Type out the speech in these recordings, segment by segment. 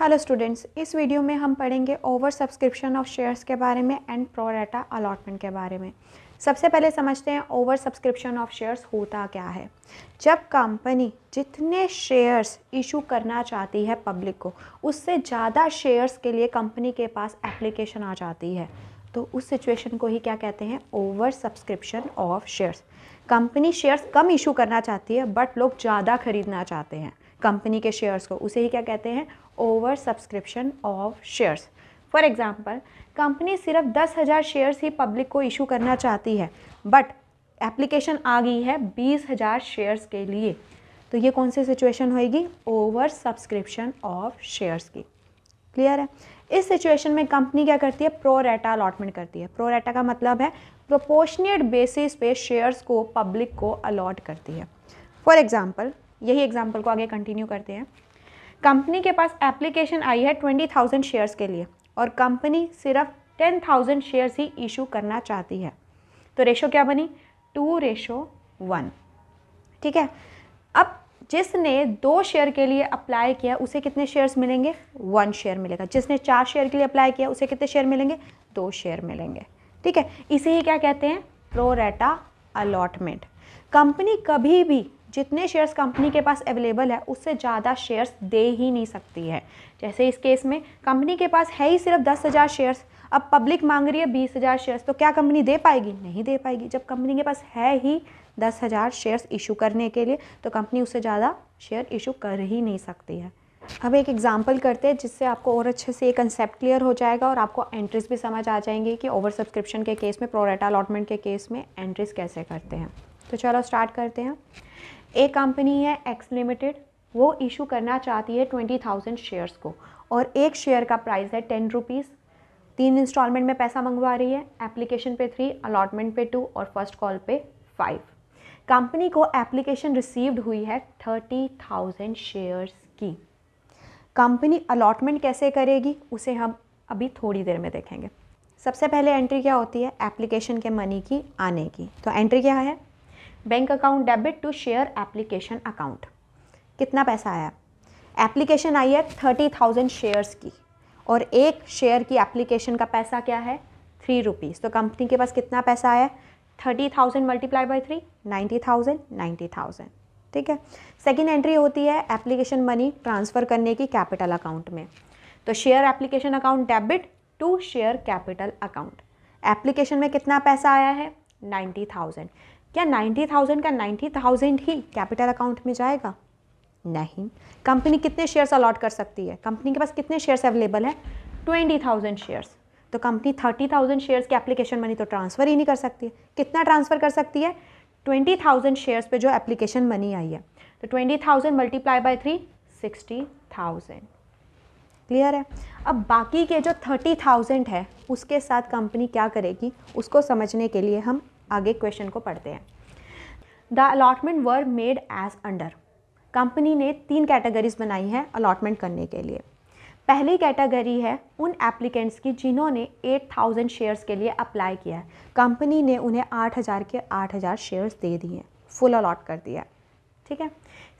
hello students इस video में हम पढ़ेंगे ओवर सब्सक्रिप्शन ऑफ शेयर्स के बारे में एंड प्रोरेटा अलॉटमेंट के बारे में सबसे पहले समझते हैं ओवर सब्सक्रिप्शन ऑफ शेयर्स होता क्या है जब कंपनी जितने शेयर्स इशू करना चाहती है पब्लिक को उससे ज़्यादा शेयर्स के लिए कंपनी के पास एप्लीकेशन आ जाती है तो उस सिचुएशन को ही क्या कहते हैं over subscription of shares company shares कम इशू करना चाहती है बट लोग ज़्यादा खरीदना चाहते हैं कंपनी के शेयर्स को उसे ही क्या कहते हैं over subscription of shares for example company सिर्फ दस हज़ार शेयर्स ही पब्लिक को इशू करना चाहती है बट एप्लीकेशन आ गई है बीस हज़ार शेयर्स के लिए तो ये कौन सी सिचुएशन होएगी ओवर सब्सक्रिप्शन ऑफ शेयर्स की क्लियर है इस सिचुएशन में कंपनी क्या करती है प्रोरेटा अलॉटमेंट करती है प्रोरेटा का मतलब है प्रोपोर्शनेट बेसिस पे शेयर्स को पब्लिक को अलॉट करती है फॉर एग्ज़ाम्पल यही एग्जाम्पल को आगे कंटिन्यू करते हैं कंपनी के पास एप्लीकेशन आई है ट्वेंटी थाउजेंड शेयर्स के लिए और कंपनी सिर्फ टेन थाउजेंड शेयर्स ही इशू करना चाहती है तो रेशो क्या बनी टू रेशो वन ठीक है अब जिसने दो शेयर के लिए अप्लाई किया उसे कितने शेयर्स मिलेंगे वन शेयर मिलेगा जिसने चार शेयर के लिए अप्लाई किया उसे कितने शेयर मिलेंगे दो शेयर मिलेंगे ठीक है इसे ही क्या कहते हैं प्रोरेटा अलॉटमेंट कंपनी कभी भी जितने शेयर्स कंपनी के पास अवेलेबल है उससे ज़्यादा शेयर्स दे ही नहीं सकती है जैसे इस केस में कंपनी के पास है ही सिर्फ दस हज़ार शेयर्स अब पब्लिक मांग रही है बीस हज़ार शेयर्स तो क्या कंपनी दे पाएगी नहीं दे पाएगी जब कंपनी के पास है ही दस हज़ार शेयर्स इशू करने के लिए तो कंपनी उससे ज़्यादा शेयर इशू कर ही नहीं सकती है अब एक एग्जाम्पल करते हैं जिससे आपको और अच्छे से ये कंसेप्ट क्लियर हो जाएगा और आपको एंट्रीज भी समझ आ जाएंगी कि ओवर सब्सक्रिप्शन के केस में प्रोरेटा अलॉटमेंट के केस में एंट्रीज कैसे करते हैं तो चलो स्टार्ट करते हैं एक कंपनी है एक्स लिमिटेड वो इशू करना चाहती है ट्वेंटी थाउजेंड शेयर्स को और एक शेयर का प्राइस है टेन रुपीज़ तीन इंस्टॉलमेंट में पैसा मंगवा रही है एप्लीकेशन पे थ्री अलॉटमेंट पे टू और फर्स्ट कॉल पे फाइव कंपनी को एप्लीकेशन रिसीव्ड हुई है थर्टी थाउजेंड शेयर्स की कंपनी अलॉटमेंट कैसे करेगी उसे हम अभी थोड़ी देर में देखेंगे सबसे पहले एंट्री क्या होती है एप्लीकेशन के मनी की आने की तो एंट्री क्या है bank account debit to share application account कितना पैसा आया एप्लीकेशन आई है थर्टी थाउजेंड शेयर्स की और एक शेयर की एप्लीकेशन का पैसा क्या है थ्री रुपीज़ तो कंपनी के पास कितना पैसा आया thirty thousand multiply by three ninety thousand ninety thousand ठीक है सेकेंड एंट्री होती है एप्लीकेशन मनी ट्रांसफ़र करने की कैपिटल अकाउंट में तो share application account debit to share capital account application में कितना पैसा आया है नाइन्टी थाउजेंड क्या नाइन्टी थाउजेंड का नाइन्टी थाउजेंड ही कैपिटल अकाउंट में जाएगा नहीं कंपनी कितने शेयर्स अलॉट कर सकती है कंपनी के पास कितने शेयर्स अवेलेबल है ट्वेंटी थाउजेंड शेयर्स तो कंपनी थर्टी थाउजेंड शेयर्स की एप्लीकेशन मनी तो ट्रांसफ़र ही नहीं कर सकती है कितना ट्रांसफ़र कर सकती है ट्वेंटी थाउजेंड शेयर्स पे जो एप्लीकेशन मनी आई है तो twenty thousand multiply by three sixty thousand clear है अब बाकी के जो थर्टी थाउजेंड है उसके साथ कंपनी क्या करेगी उसको समझने के लिए हम आगे क्वेश्चन को पढ़ते हैं the allotment were made as under company ने तीन कैटेगरीज बनाई हैं अलॉटमेंट करने के लिए पहली कैटेगरी है उन एप्लीकेंट्स की जिन्होंने 8000 शेयर्स के लिए अप्लाई किया है कंपनी ने उन्हें 8000 के 8000 शेयर्स दे दिए फुल अलॉट कर दिया है ठीक है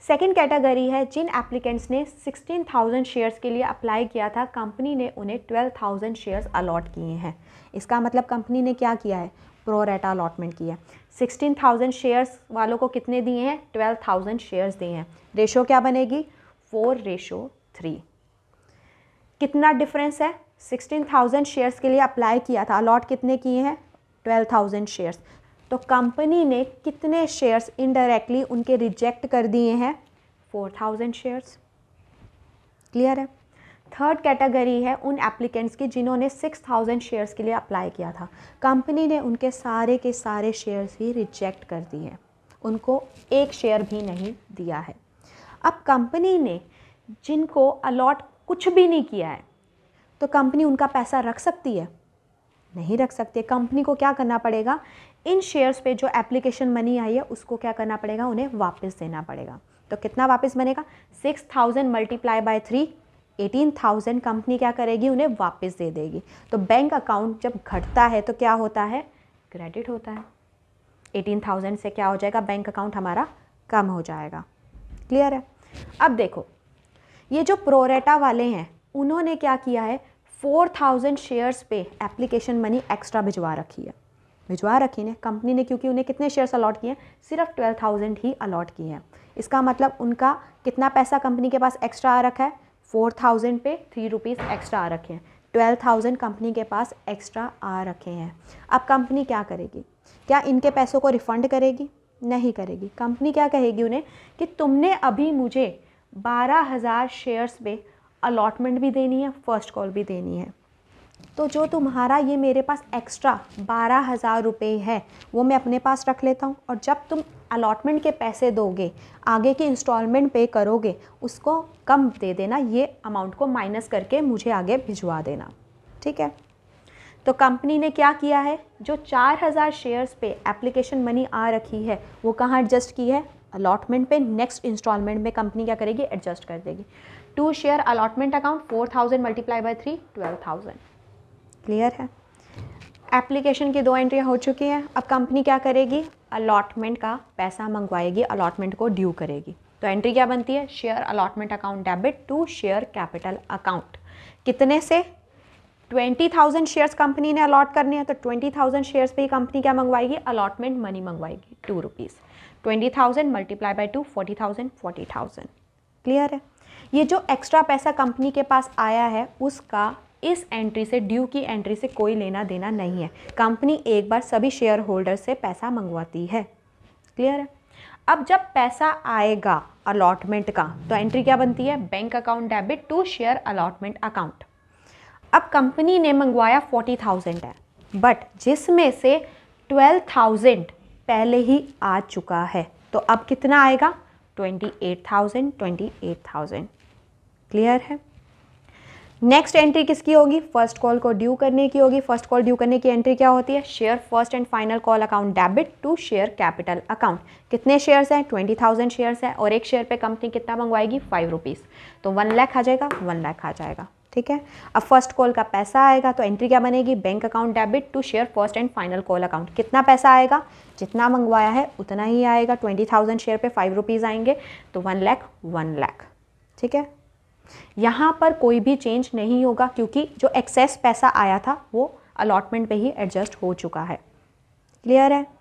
सेकेंड कैटेगरी है जिन एप्लीकेंट्स ने 16,000 शेयर्स के लिए अप्लाई किया था कंपनी ने उन्हें 12,000 शेयर्स अलॉट किए हैं इसका मतलब कंपनी ने क्या किया है प्रोरेटा अलॉटमेंट किया है 16,000 शेयर्स वालों को कितने दिए हैं 12,000 शेयर्स दिए हैं रेशो क्या बनेगी फोर रेशो थ्री कितना डिफरेंस है सिक्सटीन शेयर्स के लिए अप्लाई किया था अलॉट कितने किए हैं ट्वेल्व शेयर्स तो कंपनी ने कितने शेयर्स इनडायरेक्टली उनके रिजेक्ट कर दिए हैं फोर थाउजेंड शेयर्स क्लियर है थर्ड कैटेगरी है उन एप्लीकेंट्स की जिन्होंने सिक्स थाउजेंड शेयर्स के लिए अप्लाई किया था कंपनी ने उनके सारे के सारे शेयर्स ही रिजेक्ट कर दिए हैं उनको एक शेयर भी नहीं दिया है अब कंपनी ने जिनको अलॉट कुछ भी नहीं किया है तो कंपनी उनका पैसा रख सकती है नहीं रख सकते कंपनी को क्या करना पड़ेगा इन शेयर्स पे जो एप्लीकेशन मनी आई है उसको क्या करना पड़ेगा उन्हें वापस देना पड़ेगा तो कितना वापस बनेगा six thousand multiply by three eighteen thousand company क्या करेगी उन्हें वापस दे देगी तो बैंक अकाउंट जब घटता है तो क्या होता है क्रेडिट होता है एटीन थाउजेंड से क्या हो जाएगा बैंक अकाउंट हमारा कम हो जाएगा क्लियर है अब देखो ये जो प्रोरेटा वाले हैं उन्होंने क्या किया है फोर थाउजेंड शेयर्स पे एप्लीकेशन मनी एक्स्ट्रा भिजवा रखी है भिजवा रखी ने कंपनी ने क्योंकि उन्हें कितने शेयर्स अलॉट किए हैं सिर्फ ट्वेल्व थाउजेंड ही अलॉट किए हैं इसका मतलब उनका कितना पैसा कंपनी के पास एक्स्ट्रा आ रखा है फोर थाउजेंड पे थ्री रुपीज़ एक्स्ट्रा आ रखे हैं ट्वेल्व थाउजेंड कंपनी के पास एक्स्ट्रा आ रखे हैं अब कंपनी क्या करेगी क्या इनके पैसों को रिफ़ंड करेगी नहीं करेगी कंपनी क्या कहेगी उन्हें कि तुमने अभी मुझे बारह हज़ार शेयर्स पे अलॉटमेंट भी देनी है फ़र्स्ट कॉल भी देनी है तो जो तुम्हारा ये मेरे पास एक्स्ट्रा बारह हज़ार रुपये है वो मैं अपने पास रख लेता हूँ और जब तुम अलॉटमेंट के पैसे दोगे आगे के इंस्टॉलमेंट पे करोगे उसको कम दे देना ये अमाउंट को माइनस करके मुझे आगे भिजवा देना ठीक है तो कंपनी ने क्या किया है जो चार हज़ार शेयर्स पे एप्लीकेशन मनी आ रखी है वो कहाँ एडजस्ट की है अलॉटमेंट पे नेक्स्ट इंस्टॉलमेंट में कंपनी क्या करेगी एडजस्ट कर देगी to share allotment account four thousand multiply by three twelve thousand clear है एप्लीकेशन की दो एंट्रियाँ हो चुकी हैं अब कंपनी क्या करेगी अलॉटमेंट का पैसा मंगवाएगी अलॉटमेंट को ड्यू करेगी तो एंट्री क्या बनती है share allotment account debit to share capital account कितने से ट्वेंटी थाउजेंड शेयर्स कंपनी ने अलॉट करने हैं तो ट्वेंटी थाउजेंड शेयर्स पे ही कंपनी क्या मंगवाएगी अलॉटमेंट मनी मंगवाएगी two rupees twenty thousand multiply by two forty thousand forty thousand clear है ये जो एक्स्ट्रा पैसा कंपनी के पास आया है उसका इस एंट्री से ड्यू की एंट्री से कोई लेना देना नहीं है कंपनी एक बार सभी शेयर होल्डर से पैसा मंगवाती है क्लियर है अब जब पैसा आएगा अलॉटमेंट का तो एंट्री क्या बनती है bank account debit to share allotment account अब कंपनी ने मंगवाया फोर्टी थाउजेंड है बट जिसमें से ट्वेल्व थाउजेंड पहले ही आ चुका है तो अब कितना आएगा twenty eight thousand twenty eight thousand clear है नेक्स्ट एंट्री किसकी होगी फर्स्ट कॉल को ड्यू करने की होगी फर्स्ट कॉल ड्यू करने की एंट्री क्या होती है share first and final call account debit to share capital account कितने शेयर्स हैं ट्वेंटी थाउजेंड शेयर्स हैं और एक शेयर पे कंपनी कितना मंगवाएगी फाइव रुपीज़ तो वन लैख आ जाएगा वन लैख आ जाएगा ठीक है अब फर्स्ट कॉल का पैसा आएगा तो एंट्री क्या बनेगी bank account debit to share first and final call account कितना पैसा आएगा जितना मंगवाया है उतना ही आएगा ट्वेंटी थाउजेंड शेयर पे फाइव रुपीज़ आएंगे तो वन लैख वन लैख ठीक है यहाँ पर कोई भी चेंज नहीं होगा क्योंकि जो एक्सेस पैसा आया था वो अलॉटमेंट पर ही एडजस्ट हो चुका है क्लियर है